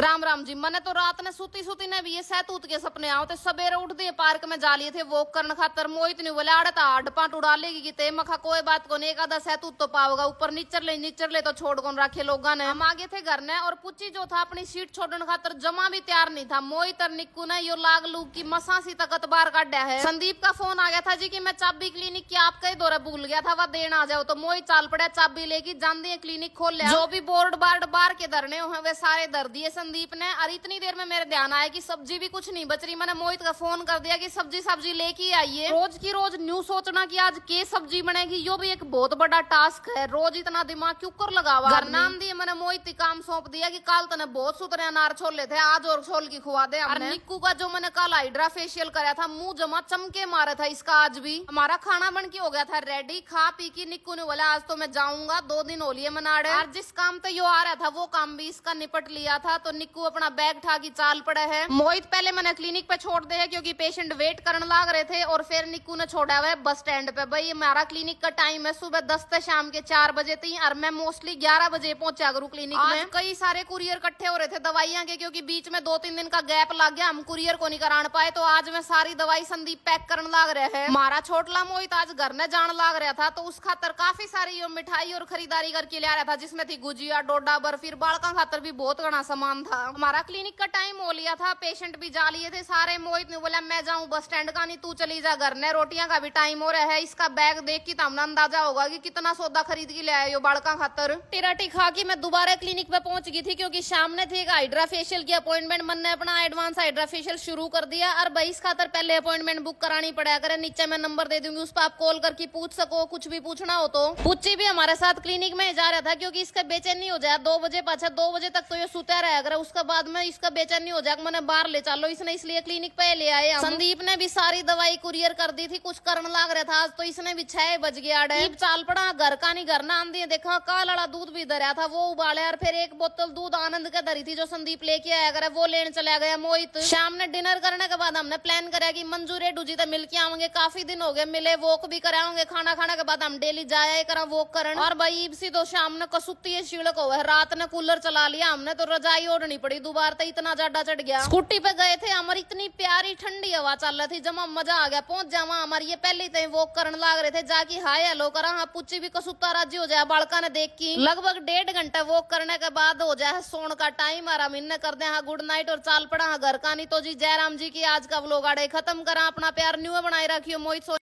राम राम जी मैंने तो रात ने सूती सूती ने भी ये सहतूत के सपने आओ ते सवेरे दिए पार्क में जा लिए थे वॉक करने खातर मोहित ने बोले आड़ता पांट उड़ा लेगी कि ते मखा कोई बात को नहीं कहा आधा सहतूत तो पाओगा ऊपर नीचर ले नीचर ले तो छोड़ कौन रखे लोगा ने हम आगे थे घर ने और पुची जो था अपनी सीट छोड़ने खातर जमा भी तैयार नहीं था मोहित और निक्कू ने यो लाग लू की मसा सी तकत बार काटा है संदीप का फोन आ गया था जी की मैं चाबी क्लिनिक की आपका ही दौरा भूल गया था वह देना आ जाओ तो मोहित चाल पड़ा चाबी लेगी जान क्लिनिक खोल लिया जो भी बोर्ड बार्ड बार के धरने हुए वे सारे दर दिए संदीप ने और इतनी देर में मेरे ध्यान आया कि सब्जी भी कुछ नहीं बच रही मैंने मोहित का फोन कर दिया कि सब्जी सब्जी लेके आइए रोज की रोज न्यू सोचना कि आज के सब्जी बनेगी यो भी एक बहुत बड़ा टास्क है रोज इतना दिमाग क्यों कर लगा हुआ नाम दिए मैंने मोहित काम सौंप दिया की कल तने बहुत सुतरे अनार छोले थे आज और छोल की खुआ दे निक्कू का जो मैंने कल हाइड्रा फेशियल कराया था मुंह जमा चमके मारा था इसका आज भी हमारा खाना बन के हो गया था रेडी खा पी की निक्कू ने बोला आज तो मैं जाऊंगा दो दिन होलिये मना रहे जिस काम तो यो आ रहा था वो काम भी इसका निपट लिया था तो निक्कू अपना बैग की चाल पड़े है मोहित पहले मैंने क्लिनिक पे छोड़ दे है क्योंकि पेशेंट वेट करने लाग रहे थे और फिर निक्कू ने छोड़ा हुआ है बस स्टैंड पे भाई हमारा क्लिनिक का टाइम है सुबह दस से शाम के चार बजे ती और मैं मोस्टली ग्यारह बजे पहुंचा करूँ क्लिनिक में कई सारे कुरियर इकट्ठे हो रहे थे दवाइयाँ के क्योंकि बीच में दो तीन दिन का गैप लग गया हम कुरियर को नहीं करान पाए तो आज मैं सारी दवाई संदीप पैक करने लाग रहे है हमारा छोटला मोहित आज घर में जान लाग रहा था तो उस खातर काफी सारी मिठाई और खरीदारी करके ले आ रहा था जिसमे थी गुजिया डोडा बर्फी बालका खातर भी बहुत घना सामान काम था हमारा क्लिनिक का टाइम हो लिया था पेशेंट भी जा लिए थे सारे मोहित ने बोला मैं जाऊँ बस स्टैंड का नहीं तू चली जा घर ने रोटियां का भी टाइम हो रहा है इसका बैग देख के तो हमने अंदाजा होगा कि कितना सौदा खरीद के लिया आयो बाड़का खातर टिराटी खा के मैं दोबारा क्लिनिक पे पहुंच गई थी क्योंकि शाम ने थी एक हाइड्रा फेशियल की अपॉइंटमेंट मन ने अपना एडवांस हाइड्रा फेशियल शुरू कर दिया और भाई इस खातर तो पहले अपॉइंटमेंट बुक करानी पड़ा करे नीचे मैं नंबर दे दूंगी उस पर आप कॉल करके पूछ सको कुछ भी पूछना हो तो पूछी भी हमारे साथ क्लिनिक में जा रहा था क्योंकि इसका बेचैनी हो जाए दो बजे पाछा दो बजे तक तो ये सुता रहेगा रहा उसके उसका बाद में इसका बेचैनी हो जाएगा मैंने बाहर ले चलो इसने इसलिए क्लिनिक पे ले आए संदीप ने भी सारी दवाई कुरियर कर दी थी कुछ करण लाग रहा था आज तो इसने भी छह बज गया चाल पड़ा घर का नहीं घर ना आंधी देखा का लड़ा दूध भी धरा था वो उबाले और फिर एक बोतल दूध आनंद के धरी थी जो संदीप लेके आया करे वो लेने चला गया मोहित शाम ने डिनर करने के बाद हमने प्लान करा की मंजूरे डूजी जी तक तो मिलके आवेंगे काफी दिन हो गए मिले वॉक भी कराओगे खाना खाने के बाद हम डेली जाया करा वॉक करन और भाई सी तो शाम ने कसुती है शिड़क हो रात ने कूलर चला लिया हमने तो रजाई और ओढ़नी पड़ी दोबारा तो इतना जाडा चढ़ गया स्कूटी पे गए थे अमर इतनी प्यारी ठंडी हवा चल रही थी जमा मजा आ गया पहुंच जा वहां ये पहले थे वॉक करने लाग रहे थे जाके हाय हेलो करा हाँ पूछी भी कसूता राजी हो जाए बालका ने देख की लगभग डेढ़ घंटे वॉक करने के बाद हो जाए सोन का टाइम आराम इन कर दे हाँ गुड नाइट और चाल पड़ा हाँ घर का नहीं तो जी जयराम जी की आज का व्लॉग आड़े खत्म करा अपना प्यार न्यू बनाए रखियो मोहित